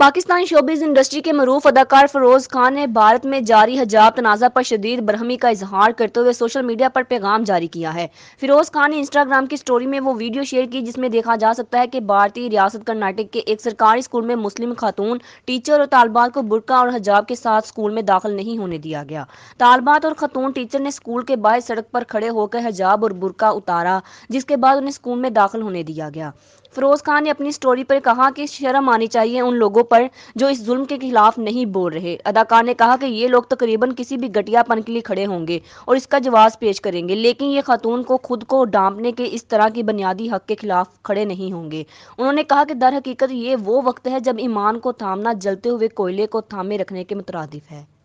Pakistani showbiz industry के मरूफ अदाकार furrows Khan ने भारत में जारी हजाब तनाज़ा पर शदीद बरहमी का इजहार करते हुए सोशल मीडिया पर पैगाम जारी किया है फिरोज खान ने इंस्टाग्राम की स्टोरी में वो वीडियो शेयर की जिसमें देखा जा सकता है कि भारतीय रियासत कर्नाटक के एक सरकारी स्कूल में मुस्लिम खातून टीचर और तालबात को बुरका और हजाब के साथ स्कूल में दाखिल नहीं होने दिया गया तालबात और खातून टीचर ने स्कूल के बाहर सड़क पर खड़े होकर हजाब और बुरका उतारा जिसके बाद उन्हें स्कूल में दाखिल होने दिया गया फरोज खान ने अपनी स्टोरी पर कहा कि शर्म आनी चाहिए उन लोगों पर जो इस जुल्म के खिलाफ नहीं बोल रहे अदाकार ने कहा कि ये लोग तकरीबन किसी भी घटियापन के लिए खड़े होंगे और इसका जवाब पेश करेंगे लेकिन ये खातून को खुद को डांपने के इस तरह की बुनियादी हक के खिलाफ खड़े नहीं होंगे उन्होंने कहा कि दर हकीकत ये वो वक्त है जब ईमान को थामना जलते हुए कोयले को थामे रखने के मुतरदिफ है